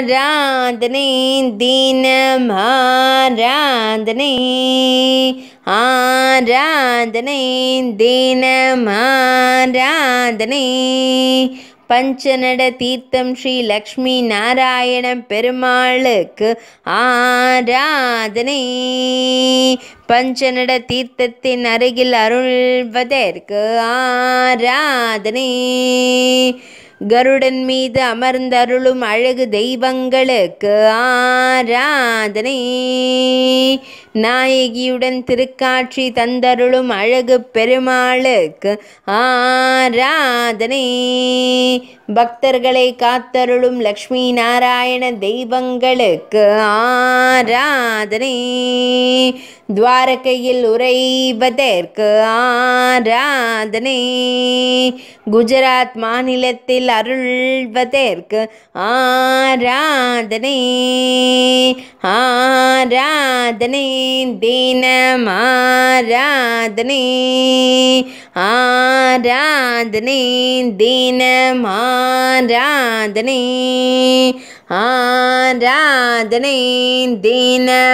ஆராதனை தீனம் ஆராதனை ஆராதனை தீனம் ஆராதனை பஞ்சநட தீர்த்தம் ஸ்ரீ லக்ஷ்மி நாராயணம் பெருமாளுக்கு ஆராதனை பஞ்சநட தீர்த்தத்தின் அருகில் அருள்வதற்கு ஆராதனை கருடன் மீது அமர்ந்தருளும் அழகு தெய்வங்களுக்கு ஆராதனை நாயகியுடன் திருக்காட்சி தந்தருளும் அழகு பெருமாளுக்கு ஆராதனை பக்தர்களை காத்தருளும் லக்ஷ்மி நாராயண தெய்வங்களுக்கு ஆராதனை துவாரகையில் உரைவதற்கு ஆராதனை குஜராத் மாநிலத்தில் அருள்வதற்கு ஆராதனை ஆராதனை தினம் ஆராதனை ஆராதனை தினம் राधने आराधने दीनाराधने